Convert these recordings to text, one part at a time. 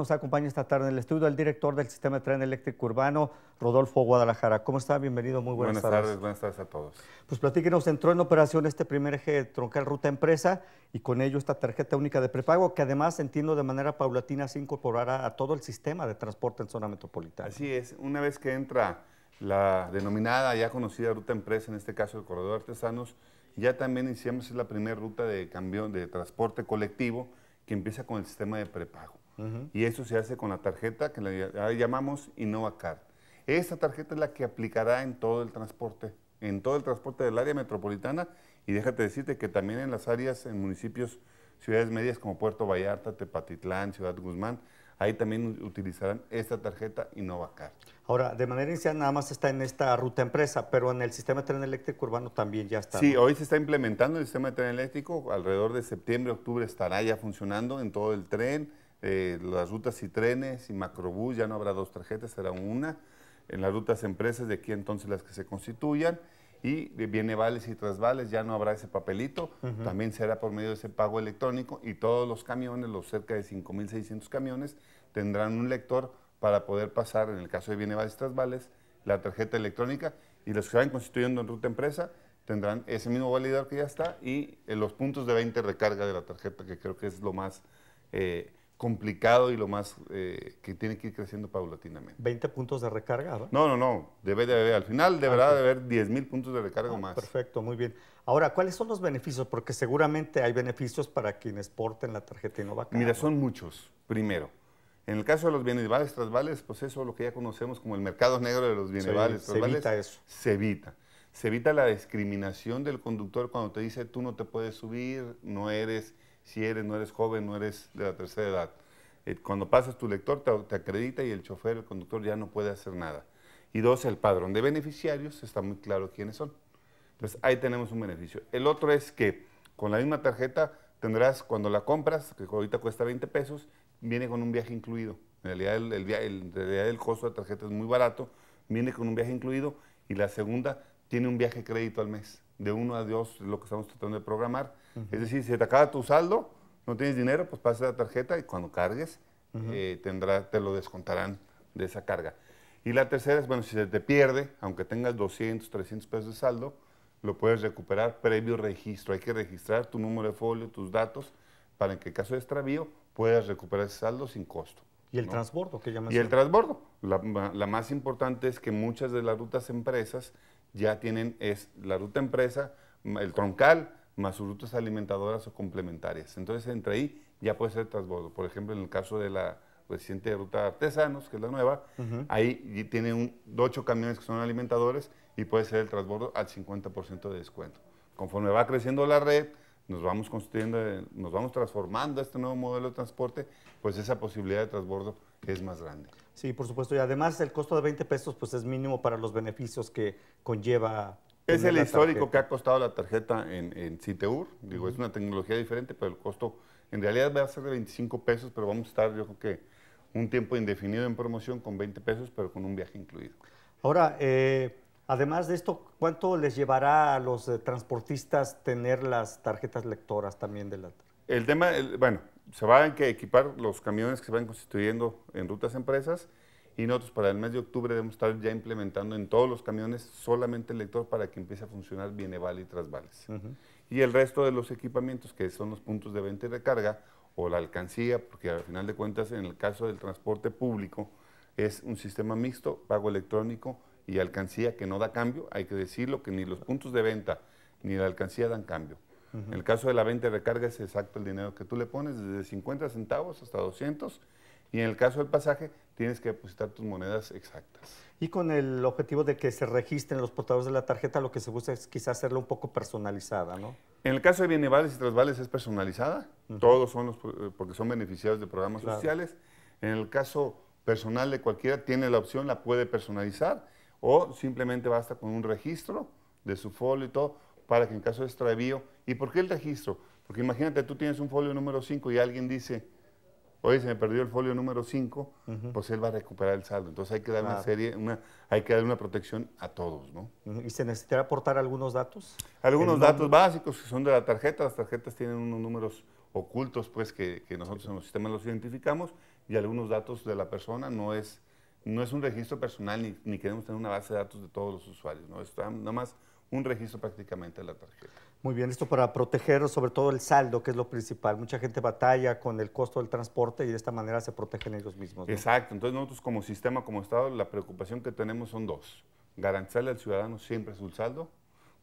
Nos acompaña esta tarde en el estudio el director del Sistema de Tren Eléctrico Urbano, Rodolfo Guadalajara. ¿Cómo está? Bienvenido, muy buenas, buenas tardes. Buenas tardes a todos. Pues platíquenos, entró en operación este primer eje troncal ruta empresa y con ello esta tarjeta única de prepago, que además entiendo de manera paulatina se incorporará a todo el sistema de transporte en zona metropolitana. Así es, una vez que entra la denominada, ya conocida ruta empresa, en este caso el corredor de artesanos, ya también iniciamos la primera ruta de cambio de transporte colectivo que empieza con el sistema de prepago y eso se hace con la tarjeta que llamamos InnovaCard. Esa tarjeta es la que aplicará en todo el transporte, en todo el transporte del área metropolitana y déjate decirte que también en las áreas, en municipios, ciudades medias como Puerto Vallarta, Tepatitlán, Ciudad Guzmán, ahí también utilizarán esta tarjeta InnovaCard. Ahora, de manera inicial nada más está en esta ruta empresa, pero en el sistema de tren eléctrico urbano también ya está. Sí, hoy se está implementando el sistema de tren eléctrico, alrededor de septiembre, octubre estará ya funcionando en todo el tren, eh, las rutas y trenes y macrobús, ya no habrá dos tarjetas, será una. En las rutas empresas, de aquí entonces las que se constituyan. Y viene vales y trasvales, ya no habrá ese papelito, también será por medio de ese pago electrónico y todos los camiones, los cerca de 5.600 camiones, tendrán un lector para poder pasar, en el caso de viene vales y trasvales, la tarjeta electrónica y los que se van constituyendo en ruta empresa tendrán ese mismo validador que ya está y eh, los puntos de 20 recarga de la tarjeta, que creo que es lo más... Eh, complicado y lo más eh, que tiene que ir creciendo paulatinamente. ¿20 puntos de recarga? ¿verdad? No, no, no. Debe de al final deberá ah, de haber 10 mil puntos de recarga ah, más. Perfecto, muy bien. Ahora, ¿cuáles son los beneficios? Porque seguramente hay beneficios para quienes porten la tarjeta Innovacar. Mira, son muchos. Primero, en el caso de los bienes vales trasvales, pues eso lo que ya conocemos como el mercado negro de los bienes vales Se evita eso. Se evita. Se evita la discriminación del conductor cuando te dice tú no te puedes subir, no eres si eres, no eres joven, no eres de la tercera edad. Eh, cuando pasas tu lector te, acredita y el chofer, el conductor ya no puede hacer nada. Y dos, el padrón de beneficiarios, está muy claro quiénes son. Entonces ahí tenemos un beneficio. El otro es que con la misma tarjeta tendrás, cuando la compras, que ahorita cuesta 20 pesos, viene con un viaje incluido. En realidad el, el, el, el costo de tarjeta es muy barato, viene con un viaje incluido y la segunda tiene un viaje crédito al mes de uno a 2 lo que estamos tratando de programar. Es decir, si te acaba tu saldo, no tienes dinero, pues pasa la tarjeta y cuando cargues eh, te lo descontarán de esa carga. Y la tercera es, bueno, si se te pierde, aunque tengas 200, 300 pesos de saldo, lo puedes recuperar previo registro. Hay que registrar tu número de folio, tus datos, para que en caso de extravío puedas recuperar ese saldo sin costo. ¿Y el transbordo? ¿qué llamas? Y el transbordo. La, la, más importante es que muchas de las rutas empresas ya tienen es la ruta empresa, el troncal, más sus rutas alimentadoras o complementarias. Entonces, entre ahí ya puede ser transbordo. Por ejemplo, en el caso de la reciente ruta artesanos, que es la nueva, ahí tiene un, ocho camiones que son alimentadores y puede ser el transbordo al 50% de descuento. Conforme va creciendo la red, nos vamos construyendo, eh, nos vamos transformando a este nuevo modelo de transporte, pues esa posibilidad de transbordo es más grande. Sí, por supuesto. Y además el costo de 20 pesos pues es mínimo para los beneficios que, conlleva... Es el histórico que ha costado la tarjeta en, en Citeur. Digo, es una tecnología diferente, pero el costo en realidad va a ser de 25 pesos, pero vamos a estar, yo creo que, un tiempo indefinido en promoción con 20 pesos, pero con un viaje incluido. Ahora, eh, además de esto, ¿cuánto les llevará a los eh, transportistas tener las tarjetas lectoras también de la... El tema, bueno, se van a equipar los camiones que se van constituyendo en rutas empresas y nosotros para el mes de octubre debemos estar ya implementando en todos los camiones solamente el lector para que empiece a funcionar Bieneval y Trasvales. Y el resto de los equipamientos, que son los puntos de venta y recarga, o la alcancía, porque al final de cuentas en el caso del transporte público es un sistema mixto, pago electrónico y alcancía que no da cambio, hay que decirlo que ni los puntos de venta ni la alcancía dan cambio. En el caso de la venta y recarga es exacto el dinero que tú le pones, desde 50 centavos hasta 200, y en el caso del pasaje tienes que depositar tus monedas exactas. Y con el objetivo de que se registren los portadores de la tarjeta, lo que se busca es quizás hacerlo un poco personalizada, ¿no? En el caso de vales y Trasvales es personalizada, todos son los, eh, porque son beneficiarios de programas sociales. En el caso personal de cualquiera tiene la opción, la puede personalizar o simplemente basta con un registro de su folio y todo para que en caso de extravío. ¿Y por qué el registro? Porque imagínate, tú tienes un folio número 5 y alguien dice, oye, se me perdió el folio número 5, pues él va a recuperar el saldo. Entonces hay que dar una serie, una, hay que dar una protección a todos, ¿no? ¿Y se necesitará aportar algunos datos? Algunos datos básicos que son de la tarjeta. Las tarjetas tienen unos números ocultos, pues, que, nosotros en los sistemas los identificamos y algunos datos de la persona no es... No es un registro personal ni, queremos tener una base de datos de todos los usuarios, ¿no? es nada más un registro prácticamente de la tarjeta. Muy bien, esto para proteger sobre todo el saldo, que es lo principal. Mucha gente batalla con el costo del transporte y de esta manera se protegen ellos mismos. Exacto, entonces nosotros como sistema, como Estado, la preocupación que tenemos son dos. Garantizarle al ciudadano siempre su saldo,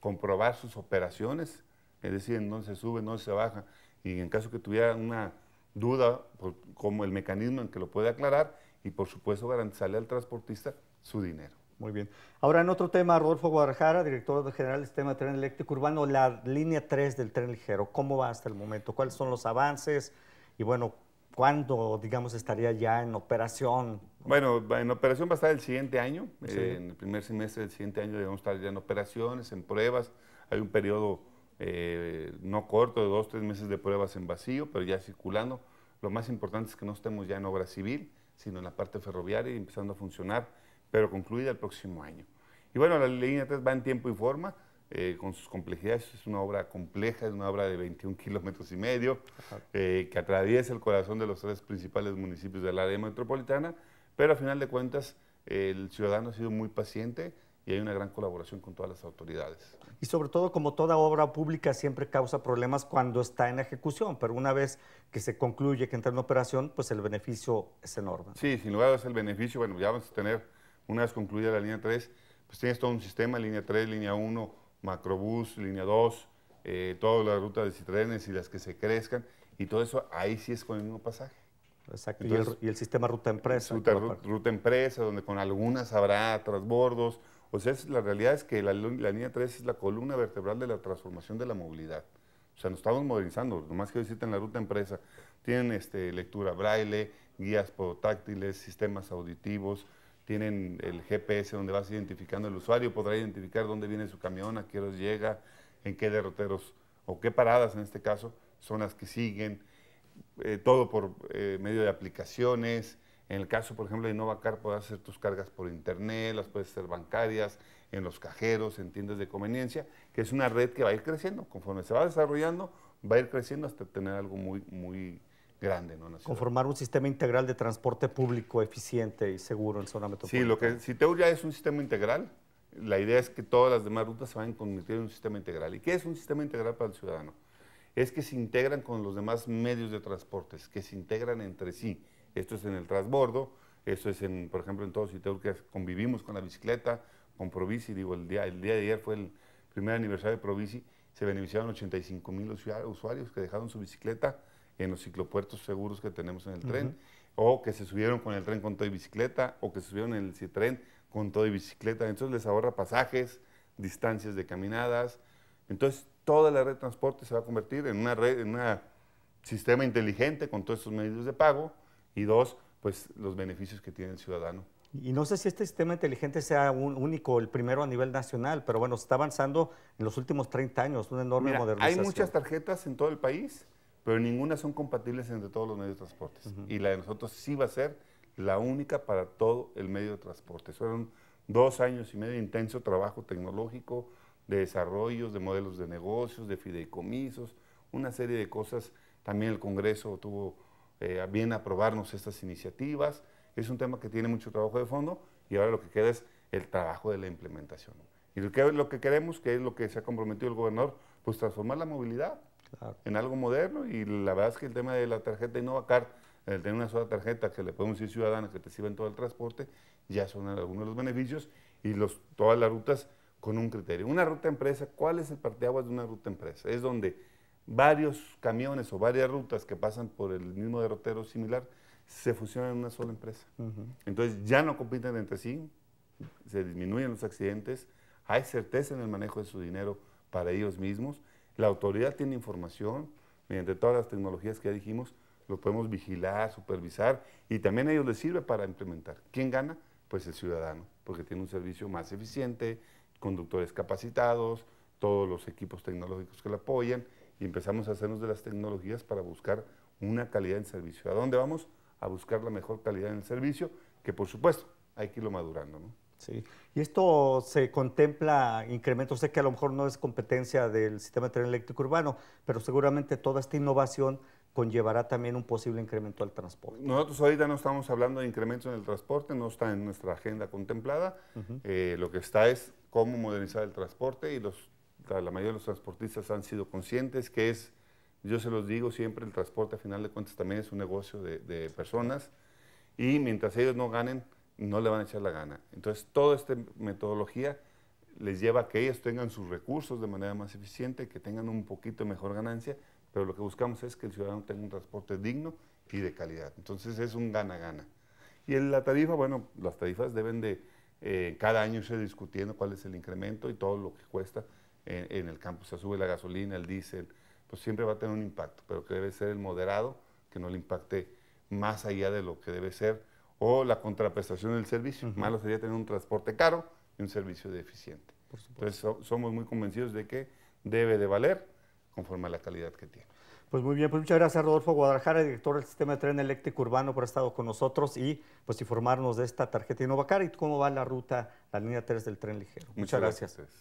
comprobar sus operaciones, es decir, en dónde se sube, no dónde se baja, y en caso que tuviera una duda, pues, como el mecanismo en que lo puede aclarar, y por supuesto garantizarle al transportista su dinero. Muy bien. Ahora en otro tema, Rodolfo Guadalajara, director general del sistema de tren eléctrico urbano, la línea 3 del tren ligero, ¿cómo va hasta el momento? ¿Cuáles son los avances? Y bueno, ¿cuándo, digamos, estaría ya en operación? Bueno, en operación va a estar el siguiente año, en el primer semestre del siguiente año debemos estar ya en operaciones, en pruebas, hay un periodo eh, no corto de dos, tres meses de pruebas en vacío, pero ya circulando. Lo más importante es que no estemos ya en obra civil, sino en la parte ferroviaria y empezando a funcionar pero concluida el próximo año. Y bueno, la línea 3 va en tiempo y forma, eh, con sus complejidades, es una obra compleja, es una obra de 21 kilómetros y medio, eh, que atraviesa el corazón de los tres principales municipios del área metropolitana, pero a final de cuentas el ciudadano ha sido muy paciente y hay una gran colaboración con todas las autoridades. Y sobre todo, como toda obra pública siempre causa problemas cuando está en ejecución, pero una vez que se concluye, que entra en operación, pues el beneficio es enorme. Sí, sin lugar dudas, el beneficio, bueno, ya vamos a tener una vez concluida la línea 3, pues tienes todo un sistema, línea 3, línea 1, macrobús, línea 2, eh, toda la ruta de citrenes y las que se crezcan, y todo eso ahí sí es con el mismo pasaje. Exacto, y, el, sistema ruta empresa. Ruta, ruta, empresa, donde con algunas habrá trasbordos O sea, la realidad es que la, línea 3 es la columna vertebral de la transformación de la movilidad. O sea, nos estamos modernizando, más que en la ruta empresa. Tienen este, lectura braille, guías podotáctiles, sistemas auditivos, tienen el GPS donde vas identificando el usuario, podrá identificar dónde viene su camión, a qué hora llega, en qué derroteros o qué paradas en este caso son las que siguen, eh, todo por eh, medio de aplicaciones. En el caso, por ejemplo, de Innovacar, podrás hacer tus cargas por internet, las puedes hacer bancarias, en los cajeros, en tiendas de conveniencia, que es una red que va a ir creciendo. Conforme se va desarrollando, va a ir creciendo hasta tener algo muy, muy grande. ¿no? Conformar un sistema integral de transporte público eficiente y seguro en zona metropolitana. Sí, lo que Citeur ya es un sistema integral. La idea es que todas las demás rutas se van a convertir en un sistema integral. ¿Y qué es un sistema integral para el ciudadano? Es que se integran con los demás medios de transporte, que se integran entre sí. Esto es en el transbordo, esto es, en, por ejemplo, en todo Citeur, que convivimos con la bicicleta, con Provici. Digo, el día, el día de ayer fue el primer aniversario de Provici. Se beneficiaron 85 mil usuarios que dejaron su bicicleta en los ciclopuertos seguros que tenemos en el tren, o que se subieron con el tren con todo y bicicleta, o que se subieron en el tren con todo y bicicleta. Entonces les ahorra pasajes, distancias de caminadas. Entonces toda la red de transporte se va a convertir en una red, en un sistema inteligente con todos estos medios de pago. Y dos, pues los beneficios que tiene el ciudadano. Y no sé si este sistema inteligente sea único, el primero a nivel nacional, pero bueno, está avanzando en los últimos 30 años, una enorme Mira, modernización. Hay muchas tarjetas en todo el país pero ninguna son compatibles entre todos los medios de transporte. Y la de nosotros sí va a ser la única para todo el medio de transporte. Fueron dos años y medio de intenso trabajo tecnológico, de desarrollos, de modelos de negocios, de fideicomisos, una serie de cosas. También el Congreso tuvo eh, bien aprobarnos estas iniciativas. Es un tema que tiene mucho trabajo de fondo y ahora lo que queda es el trabajo de la implementación. Y lo que, lo que queremos, que es lo que se ha comprometido el gobernador, pues transformar la movilidad en algo moderno y la verdad es que el tema de la tarjeta InnovaCard, el tener una sola tarjeta que le podemos decir ciudadana, que te sirve en todo el transporte, ya son algunos de los beneficios y todas las rutas con un criterio. Una ruta empresa, ¿cuál es el parteaguas de una ruta empresa? Es donde varios camiones o varias rutas que pasan por el mismo derrotero similar se fusionan en una sola empresa. Entonces ya no compiten entre sí, se disminuyen los accidentes, hay certeza en el manejo de su dinero para ellos mismos la autoridad tiene información, mediante todas las tecnologías que ya dijimos, lo podemos vigilar, supervisar y también a ellos les sirve para implementar. ¿Quién gana? Pues el ciudadano, porque tiene un servicio más eficiente, conductores capacitados, todos los equipos tecnológicos que lo apoyan y empezamos a hacernos de las tecnologías para buscar una calidad en servicio. ¿A dónde vamos? A buscar la mejor calidad en el servicio, que por supuesto hay que irlo madurando. ¿no? Sí. ¿Y esto se contempla incremento? Sé que a lo mejor no es competencia del sistema de tren eléctrico urbano, pero seguramente toda esta innovación conllevará también un posible incremento al transporte. Nosotros ahorita no estamos hablando de incrementos en el transporte, no está en nuestra agenda contemplada. Eh, lo que está es cómo modernizar el transporte y los, la, mayoría de los transportistas han sido conscientes que es, yo se los digo siempre, el transporte a final de cuentas también es un negocio de personas y mientras ellos no ganen, no le van a echar la gana. Entonces, toda esta metodología les lleva a que ellos tengan sus recursos de manera más eficiente, que tengan un poquito mejor ganancia, pero lo que buscamos es que el ciudadano tenga un transporte digno y de calidad. Entonces, es un gana-gana. Y en la tarifa, bueno, las tarifas deben de eh, cada año irse discutiendo cuál es el incremento y todo lo que cuesta eh, en, el campo. Se sube la gasolina, el diésel, pues siempre va a tener un impacto, pero que debe ser el moderado, que no le impacte más allá de lo que debe ser o la contraprestación del servicio. Malo sería tener un transporte caro y un servicio deficiente. Por Entonces somos muy convencidos de que debe de valer conforme a la calidad que tiene. Pues muy bien, pues muchas gracias Rodolfo Guadalajara, director del sistema de tren eléctrico urbano, por haber estado con nosotros y pues informarnos de esta tarjeta Novacar y cómo va la ruta, la línea 3 del tren ligero. Muchas, gracias.